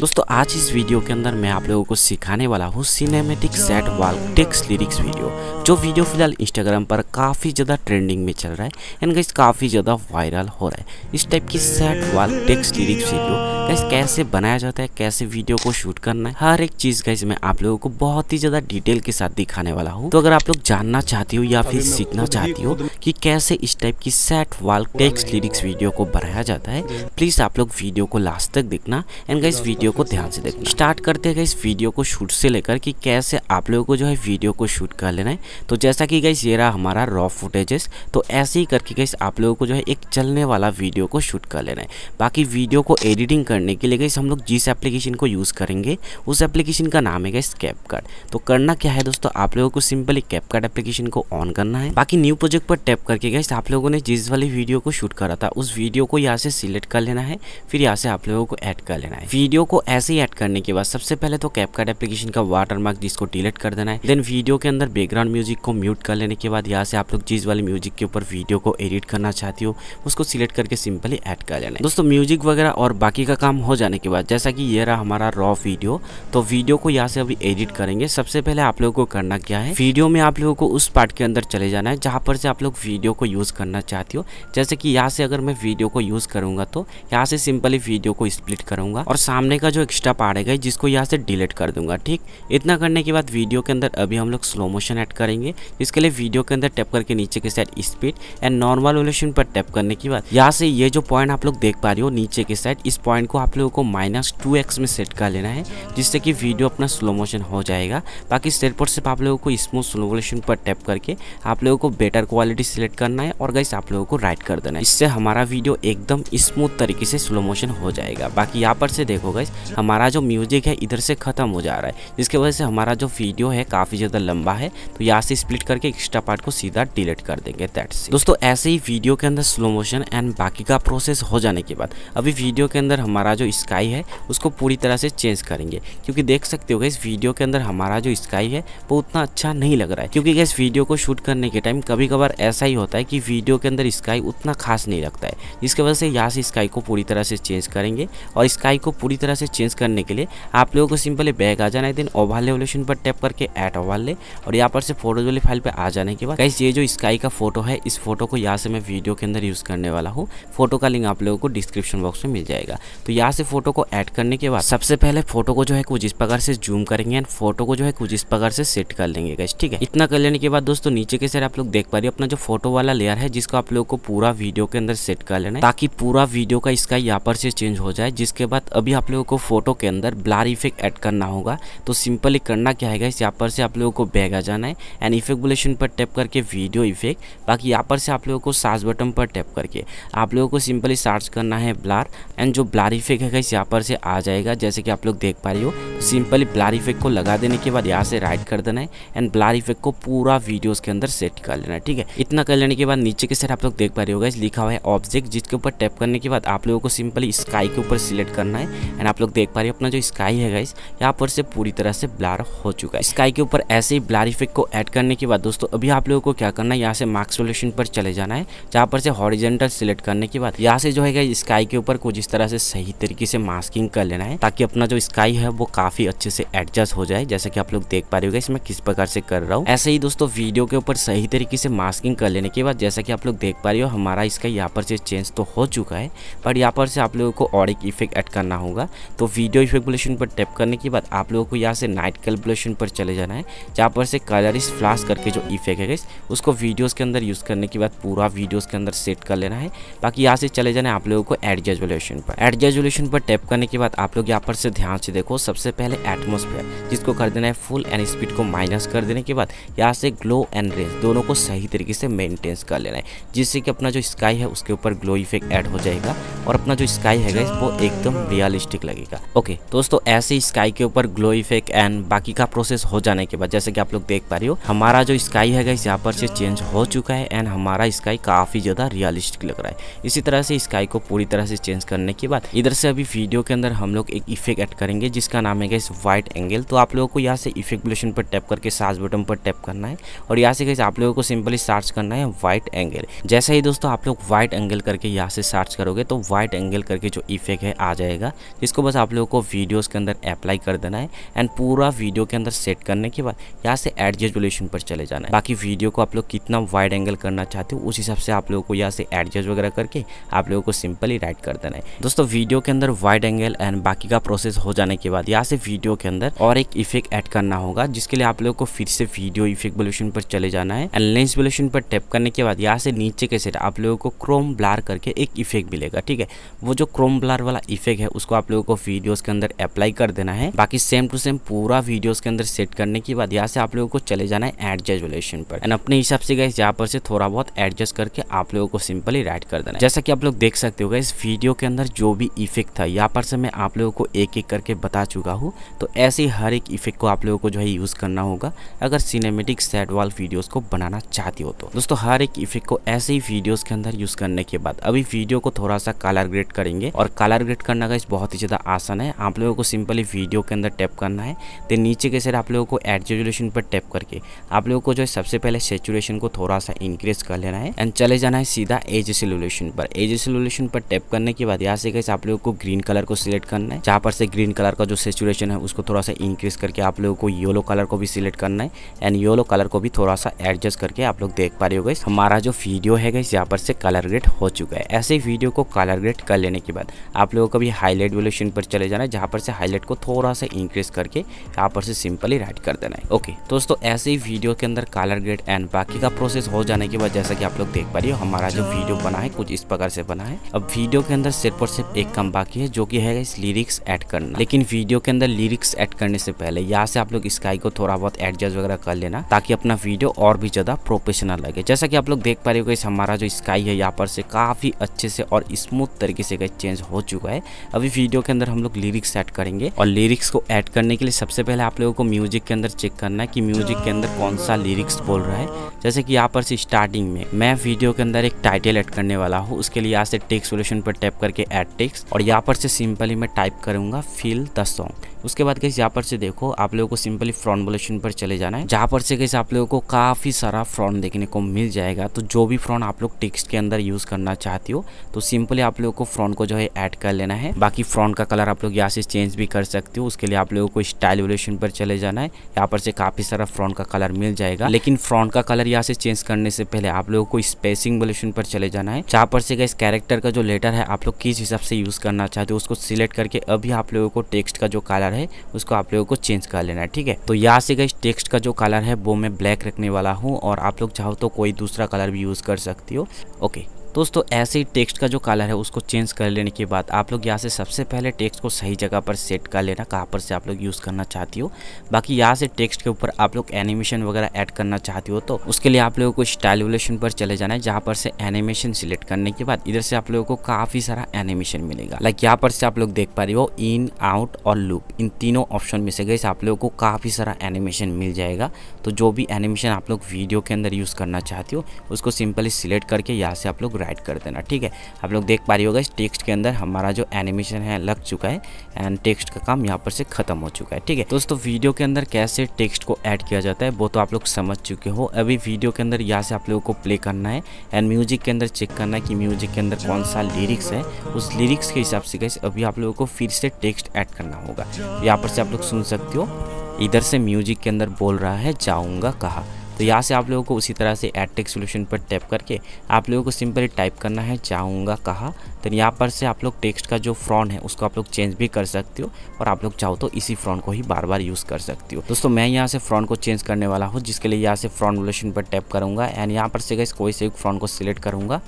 दोस्तों आज इस वीडियो के अंदर मैं आप लोगों को सिखाने वाला हूँ सिनेमेटिक सेट वाल टेक्स लिरिक्स वीडियो जो वीडियो फिलहाल इंस्टाग्राम पर काफ़ी ज़्यादा ट्रेंडिंग में चल रहा है एंड गाइस काफ़ी ज़्यादा वायरल हो रहा है इस टाइप की सेट वाल टेक्स लिरिक्स वीडियो गैस कैसे बनाया जाता है कैसे वीडियो को शूट करना है हर एक चीज गैस मैं आप लोगों को बहुत ही ज्यादा डिटेल के साथ दिखाने वाला हूँ तो अगर आप लोग जानना चाहती हो या फिर सीखना चाहती हो कि कैसे इस टाइप की सेट वाल टेक्स्ट लिरिक्स वीडियो को बनाया जाता है प्लीज आप लोग वीडियो को लास्ट तक देखना एंड गैस वीडियो को ध्यान से देखना स्टार्ट करते हैं इस वीडियो को शूट से लेकर कि कैसे आप लोगों को जो है वीडियो को शूट कर लेना है तो जैसा कि गैस ये रहा हमारा रॉ फुटेजेस तो ऐसे ही करके गैस आप लोगों को जो है एक चलने वाला वीडियो को शूट कर लेना है बाकी वीडियो को एडिटिंग कर करने के लिए गई हम लोग जिस एप्लीकेशन को यूज़ करेंगे उस एप्लीकेशन का नाम है गई कैप कार्ड तो करना क्या है दोस्तों आप लोगों को सिंपली कैप कार्ड एप्लीकेशन को ऑन करना है बाकी न्यू प्रोजेक्ट पर टैप करके गए आप लोगों ने जिस वाली वीडियो को शूट करा था उस वीडियो को यहाँ से सिलेक्ट कर लेना है फिर यहाँ से आप लोगों को ऐड कर लेना है वीडियो को ऐसे ही ऐड करने के बाद सबसे पहले तो कैप कार्ड एप्लीकेशन का वाटर मार्क जिसको डिलीट कर देना है देन वीडियो के अंदर बैकग्राउंड म्यूजिक को म्यूट कर लेने के बाद यहाँ से आप लोग जिस वाले म्यूजिक के ऊपर वीडियो को एडिट करना चाहती हो उसको सिलेक्ट करके सिंपली ऐड कर लेना है दोस्तों म्यूजिक वगैरह और बाकी का काम हो जाने के बाद जैसा कि ये रहा हमारा रॉ वीडियो तो वीडियो को यहाँ से अभी एडिट करेंगे सबसे पहले आप लोगों को करना क्या है वीडियो में आप लोगों को उस पार्ट के अंदर चले जाना है जहाँ पर से आप लोग वीडियो को यूज़ करना चाहती हो जैसे कि यहाँ से अगर मैं वीडियो को यूज़ करूँगा तो यहाँ से सिंपली वीडियो को स्प्लिट करूँगा और सामने का जो एक्स्ट्रा पार्ट है जिसको यहाँ से डिलीट कर दूंगा ठीक इतना करने के बाद वीडियो के अंदर अभी हम लोग स्लो मोशन ऐड करेंगे इसके लिए वीडियो के अंदर टैप करके नीचे के side speed and normal volution पर टैप करने के बाद यहाँ से ये जो पॉइंट आप लोग देख पा रहे हो नीचे के साइड इस पॉइंट को आप लोगों को माइनस टू एक्स में सेट कर लेना है जिससे कि वीडियो अपना स्लो मोशन हो जाएगा बाकी सेट पर सिर्फ आप लोगों को स्मूथ स्लो मोशन पर टैप करके आप लोगों को बेटर क्वालिटी सेलेक्ट करना है और गाइस आप लोगों को राइट कर देना है इससे हमारा वीडियो एकदम स्मूथ तरीके से स्लो मोशन हो जाएगा बाकी यहाँ पर से देखो गाइस हमारा जो म्यूजिक है इधर से ख़त्म हो जा रहा है जिसकी वजह से हमारा जो वीडियो है काफ़ी ज़्यादा लंबा है तो यहाँ से स्प्लिट करके एक्स्ट्रा पार्ट को सीधा डिलीट कर देंगे दैट्स दोस्तों ऐसे ही वीडियो के अंदर स्लो मोशन एंड बाकी का प्रोसेस हो जाने के बाद अभी वीडियो के अंदर हमारे हमारा जो स्काई है उसको पूरी तरह से चेंज करेंगे क्योंकि देख सकते हो इस वीडियो के अंदर हमारा जो स्काई है वो उतना अच्छा नहीं लग रहा है क्योंकि इस वीडियो को शूट करने के टाइम कभी कभार ऐसा ही होता है कि वीडियो के अंदर स्काई उतना खास नहीं लगता है जिसकी वजह से यहाँ से स्काई को पूरी तरह से चेंज करेंगे और स्काई को पूरी तरह से चेंज करने के लिए आप लोगों को सिंपली बैग आ जाना है देन ओवाले एवोल्यूशन पर टैप करके एट ओवाल ले और यहाँ पर से फोटोज वाली फाइल पर आ जाने के बाद कैसे ये जो स्काई का फोटो है इस फोटो को यहाँ से मैं वीडियो के अंदर यूज़ करने वाला हूँ फोटो का लिंक आप लोगों को डिस्क्रिप्शन बॉक्स में मिल जाएगा तो यहाँ से फोटो को ऐड करने के बाद सबसे पहले फोटो को जो है कुछ इस प्रकार से जूम करेंगे एंड फोटो को जो है कुछ इस प्रकार से सेट कर लेंगे गैस ठीक है इतना कर लेने के बाद दोस्तों नीचे के सर आप लोग देख पा रहे हो अपना जो फोटो वाला लेयर है जिसको आप लोग को पूरा वीडियो के अंदर सेट कर लेना है ताकि पूरा वीडियो का इसका यहाँ पर से चेंज हो जाए जिसके बाद अभी आप लोगों को फोटो के अंदर ब्लार इफेक्ट ऐड करना होगा तो सिंपली करना क्या है इस यहाँ पर से आप लोगों को बैग आ जाना है एंड इफेक्ट बुलेशन पर टैप करके वीडियो इफेक्ट बाकी यहाँ पर से आप लोगों को सार्च बटन पर टैप करके आप लोगों को सिंपली सर्च करना है ब्लार एंड जो ब्लार ब्लारी इफेक्ट है गैस यहाँ पर से आ जाएगा जैसे कि आप लोग देख पा रहे हो सिंपली ब्लारी इफेक्ट को लगा देने के बाद यहाँ से राइट कर देना है एंड ब्लारी इफेक्ट को पूरा वीडियोस के अंदर सेट कर लेना है ठीक है इतना कर लेने के बाद नीचे के साइड आप लोग देख पा रहे होगा लिखा हुआ है ऑब्जेक्ट जिसके ऊपर टैप करने के बाद आप लोगों को सिंपली स्काई के ऊपर सिलेक्ट करना है एंड आप लोग देख पा रहे हो अपना जो स्काई है गाइस यहाँ पर से पूरी तरह से ब्लार हो चुका है स्काई के ऊपर ऐसे ही ब्लार इफेक्ट को ऐड करने के बाद दोस्तों अभी आप लोगों को क्या करना है यहाँ से मार्क्स सोल्यूशन पर चले जाना है जहाँ पर से हॉरिजेंटल सिलेक्ट करने के बाद यहाँ से जो है स्काई के ऊपर कुछ इस तरह से सही सही तरीके से मास्किंग कर लेना है ताकि अपना जो स्काई है वो काफी अच्छे से एडजस्ट हो जाए जैसा कि आप लोग देख पा रहे होगा इसमें किस प्रकार से कर रहा हूँ ऐसे ही दोस्तों वीडियो के ऊपर सही तरीके से मास्किंग कर लेने के बाद जैसा कि आप लोग देख पा रहे हो हमारा स्काई यहाँ पर से चेंज तो हो चुका है बट यहाँ पर से आप लोगों को और एक इफेक्ट एड करना होगा तो वीडियो इफेक्टेशन पर टैप करने के बाद आप लोगों को यहाँ से नाइट कैलकुलेशन पर चले जाना है जहाँ पर से कलर इस फ्लास्ट करके जो इफेक्ट है उसको वीडियोज़ के अंदर यूज़ करने के बाद पूरा वीडियोज़ के अंदर सेट कर लेना है बाकी यहाँ से चले जाना है आप लोगों को एडजस्ट वैल्यूशन पर एडजस्ट रेजोल्यूशन पर टैप करने के बाद आप लोग यहाँ पर से ध्यान से देखो सबसे पहले एटमोसफेयर जिसको कर देना है फुल एंड स्पीड को माइनस कर देने के बाद यहाँ से ग्लो एंड रेंज दोनों को सही तरीके से मेंटेन्स कर लेना है जिससे कि अपना जो स्काई है उसके ऊपर ग्लो इफेक्ट ऐड हो जाएगा और अपना जो स्काई है वो एकदम रियलिस्टिक लगेगा ओके दोस्तों ऐसे स्काई के ऊपर ग्लो इफेक्ट एंड बाकी का प्रोसेस हो जाने के बाद जैसे कि आप लोग देख पा रहे हो हमारा जो स्काई है गाइस यहाँ पर से चेंज हो चुका है एंड हमारा स्काई काफ़ी ज़्यादा रियलिस्टिक लग रहा है इसी तरह से स्काई को पूरी तरह से चेंज करने के बाद इधर इधर से अभी वीडियो के अंदर हम लोग एक इफेक्ट ऐड करेंगे जिसका नाम है गैस वाइट एंगल तो आप लोगों को यहाँ से इफेक्ट बुलेशन पर टैप करके सार्च बटन पर टैप करना है और यहाँ से गैस आप लोगों को सिंपली सर्च करना है वाइट एंगल जैसा ही दोस्तों आप लोग व्हाइट एंगल करके यहाँ से सर्च करोगे तो व्हाइट एंगल करके जो इफेक्ट है आ जाएगा जिसको बस आप लोगों को वीडियोज़ के अंदर अप्लाई कर देना है एंड पूरा वीडियो के अंदर सेट करने के बाद यहाँ से एडजस्ट बुलेशन पर चले जाना है बाकी वीडियो को आप लोग कितना वाइड एंगल करना चाहते हो उस हिसाब से आप लोगों को यहाँ से एडजस्ट वगैरह करके आप लोगों को सिंपली राइट कर देना है दोस्तों वीडियो वीडियो के अंदर वाइड एंगल एंड बाकी का प्रोसेस हो जाने के बाद यहाँ से वीडियो के अंदर और एक इफेक्ट ऐड करना होगा जिसके लिए आप लोग को फिर से वीडियो इफेक्ट वोल्यूशन पर चले जाना है एंड लेंस वोल्यूशन पर टैप करने के बाद यहाँ से नीचे के सेट आप लोगों को क्रोम ब्लार करके एक इफेक्ट मिलेगा ठीक है वो जो क्रोम ब्लार वाला इफेक्ट है उसको आप लोगों को वीडियोस के अंदर अप्लाई कर देना है बाकी सेम टू सेम पूरा वीडियोस के अंदर सेट करने के बाद यहाँ से आप लोगों को चले जाना है एडजस्ट एडजस्टुलेशन पर एंड अपने हिसाब से गए यहाँ पर से थोड़ा बहुत एडजस्ट करके आप लोगों को सिंपली राइट कर देना जैसा कि आप लोग देख सकते हो गए इस वीडियो के अंदर जो भी इफ़ेक्ट था यहाँ पर से मैं आप लोगों को एक एक करके बता चुका हूँ तो ऐसे हर एक इफ़ेक्ट को आप लोगों को जो है यूज़ करना होगा अगर सिनेमेटिक सेट वाल वीडियोज़ को बनाना चाहती हो तो दोस्तों हर एक इफेक्ट को ऐसे ही वीडियोज़ के अंदर यूज़ करने के बाद अभी वीडियो को थोड़ा सा कलर ग्रेड करेंगे और कलर ग्रेड करना का इस बहुत ही ज़्यादा आसान है आप लोगों को सिंपली वीडियो के अंदर टैप करना है तो नीचे के सर आप लोगों को एडजोलेशन पर टैप करके आप लोगों को जो है सबसे पहले सेचुरेशन को थोड़ा सा इंक्रीज कर लेना है एंड चले जाना है सीधा एज सोल्यूशन पर एज सोल्यूशन पर टैप करने के बाद यहाँ से कैसे आप लोगों को ग्रीन कलर को सिलेक्ट करना है जहाँ पर से ग्रीन कलर का जो सेचुरेशन है उसको थोड़ा सा इंक्रीज करके आप लोगों को येलो कलर को भी सिलेक्ट करना है एंड येलो कलर को भी थोड़ा सा एडजस्ट करके आप लोग देख पा रहे हो गए हमारा जो वीडियो है गई यहाँ पर से कलर ग्रेड हो चुका है ऐसे ही वीडियो को कलर ग्रेड कर लेने के बाद आप लोगों को भी हाईलाइट वोल्यूशन पर चले जाना है जहाँ पर से हाईलाइट को थोड़ा सा इंक्रीज करके यहाँ पर से सिंपली राइट कर देना है ओके दोस्तों ऐसे ही वीडियो के अंदर कलर ग्रेड एंड बाकी का प्रोसेस हो जाने के बाद जैसा कि आप लोग देख पा रहे हो हमारा जो वीडियो बना है कुछ इस प्रकार से बना है अब वीडियो के अंदर सिर्फ और सिर्फ एक काम बाकी है जो कि है इस लिरिक्स ऐड करना लेकिन वीडियो के अंदर लिरिक्स ऐड करने से पहले यहाँ से आप लोग स्काई को थोड़ा बहुत एडजस्ट वगैरह कर लेना ताकि अपना वीडियो और भी ज़्यादा प्रोफेशनल लगे जैसा कि आप लोग देख पा रहे हो हमारा जो स्काई है यहाँ पर से काफ़ी अच्छे से और स्मूथ तरीके से चेंज हो चुका है अभी वीडियो के अंदर हम लोग लिरिक्स एड करेंगे और लिरिक्स को एड करने के लिए सबसे पहले आप लोगों को म्यूजिक के अंदर चेक करना है की म्यूजिक के अंदर कौन सा लिरिक्स बोल रहा है जैसे कि यहाँ पर से स्टार्टिंग में मैं वीडियो के अंदर एक टाइटल ऐड करने वाला हूँ उसके लिए यहाँ से टेक्स सोल्यूशन पर टैप करके ऐड टेक्स और यहाँ पर से सिंपली मैं टाइप करूँगा फील द सॉन्ग उसके बाद कैसे यहाँ पर से देखो आप लोगों को सिंपली फ्रॉन्ट बोलेशन पर चले जाना है जहाँ पर से कैसे आप लोगों को काफ़ी सारा फ्रॉन्ट देखने को मिल जाएगा तो जो भी फ्रॉन्ट आप लोग टेक्स्ट के अंदर यूज़ करना चाहती हो तो सिंपली आप लोगों को फ्रॉन्ट को जो है ऐड कर लेना है बाकी फ्रॉन्ट का कलर आप लोग यहाँ से चेंज भी कर सकते हो उसके लिए आप लोगों को स्टाइल वॉलेशन पर चले जाना है यहाँ पर से काफ़ी सारा फ्रॉन्ट का कलर मिल जाएगा लेकिन फ्रॉन्ट का कलर यहाँ से चेंज करने से पहले आप लोगों को स्पेसिंग वॉलेशन पर चले जाना है जहाँ पर से इस कैरेक्टर का जो लेटर है आप लोग किस हिसाब से यूज़ करना चाहते हो उसको सिलेक्ट करके अभी आप लोगों को टेक्स्ट का जो कलर कलर है उसको आप लोगों को चेंज कर लेना है ठीक है तो यहाँ से गई टेक्स्ट का जो कलर है वो मैं ब्लैक रखने वाला हूँ और आप लोग चाहो तो कोई दूसरा कलर भी यूज़ कर सकती हो ओके दोस्तों ऐसे ही टेक्स्ट का जो कलर है उसको चेंज कर लेने के बाद आप लोग यहाँ से सबसे पहले टेक्स्ट को सही जगह पर सेट कर लेना कहाँ पर से आप लोग यूज़ करना चाहती हो बाकी यहाँ से टेक्स्ट के ऊपर आप लोग एनिमेशन वगैरह ऐड करना चाहती हो तो उसके लिए आप लोगों को स्टाइलेशन पर चले जाना है जहाँ पर से एनिमेशन सिलेक्ट करने के बाद इधर से आप लोगों को काफ़ी सारा एनिमेशन मिलेगा लाइक यहाँ पर से आप लोग देख पा रहे हो इन आउट और लुक इन तीनों ऑप्शन में से गई आप लोगों को काफ़ी सारा एनिमेशन मिल जाएगा तो जो भी एनिमेशन आप लोग वीडियो के अंदर यूज़ करना चाहती हो उसको सिंपली सिलेक्ट करके यहाँ से आप लोग ऐड कर देना ठीक है आप लोग देख पा रही होगा इस टेक्स्ट के अंदर हमारा जो एनिमेशन है लग चुका है एंड टेक्स्ट का काम यहाँ पर से खत्म हो चुका है ठीक है दोस्तों वीडियो के अंदर कैसे टेक्स्ट को ऐड किया जाता है वो तो आप लोग समझ चुके हो अभी वीडियो के अंदर यहाँ से आप लोगों को प्ले करना है एंड म्यूजिक के अंदर चेक करना है कि म्यूजिक के अंदर कौन सा लिरिक्स है उस लिरिक्स के हिसाब से कैसे अभी आप लोगों को फिर से टेक्स्ट ऐड करना होगा यहाँ पर से आप लोग सुन सकते हो इधर से म्यूजिक के अंदर बोल रहा है जाऊँगा कहा तो यहाँ से आप लोगों को उसी तरह से एड टेक सोल्यूशन पर टैप करके आप लोगों को सिंपली टाइप करना है चाहूँगा कहा तो यहाँ पर से आप लोग टेक्स्ट का जो फ्रॉन है उसको आप लोग चेंज भी कर सकते हो और आप लोग चाहो तो इसी फ्रॉन को ही बार बार यूज़ कर सकते हो दोस्तों मैं यहाँ से फ्रॉन को चेंज करने वाला हूँ जिसके लिए यहाँ से फ्रॉन वोल्यूशन पर टैप करूँगा एंड यहाँ पर से कोई से फ्रॉन को सिलेक्ट करूँगा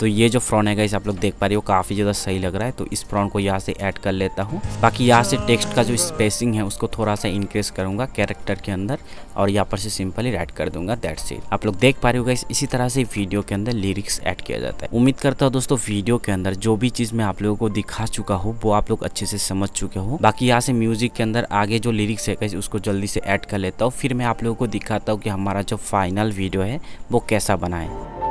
तो ये जो फ्रॉन है इस आप लोग देख पा रहे हो काफ़ी ज़्यादा सही लग रहा है तो इस फ्रॉन को यहाँ से ऐड कर लेता हूँ बाकी यहाँ से टेक्स्ट का जो स्पेसिंग है उसको थोड़ा सा इंक्रीज करूँगा कैरेक्टर के अंदर और यहाँ पर से सिंपली ऐड कर दूंगा दैट से आप लोग देख पा रहे हो गाइस इसी तरह से वीडियो के अंदर लिरिक्स ऐड किया जाता है उम्मीद करता हूँ दोस्तों वीडियो के अंदर जो भी चीज़ मैं आप लोगों को दिखा चुका हूँ वो आप लोग अच्छे से समझ चुके हो बाकी यहाँ से म्यूजिक के अंदर आगे जो लिरिक्स है उसको जल्दी से ऐड कर लेता हूँ फिर मैं आप लोगों को दिखाता हूँ कि हमारा जो फाइनल वीडियो है वो कैसा बनाए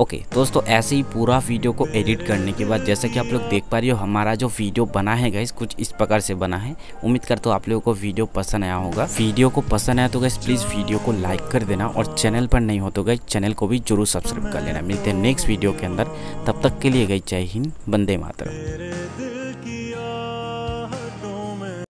ओके दोस्तों ऐसे ही पूरा वीडियो को एडिट करने के बाद जैसा कि आप लोग देख पा रहे हो हमारा जो वीडियो बना है गाइस कुछ इस प्रकार से बना है उम्मीद करता हूँ आप लोगों को वीडियो पसंद आया होगा वीडियो को पसंद आया तो गाइस प्लीज़ वीडियो को लाइक कर देना और चैनल पर नहीं हो तो गई चैनल को भी जरूर सब्सक्राइब कर लेना मिलते हैं नेक्स्ट वीडियो के अंदर तब तक के लिए गई जय हिंद बंदे मातर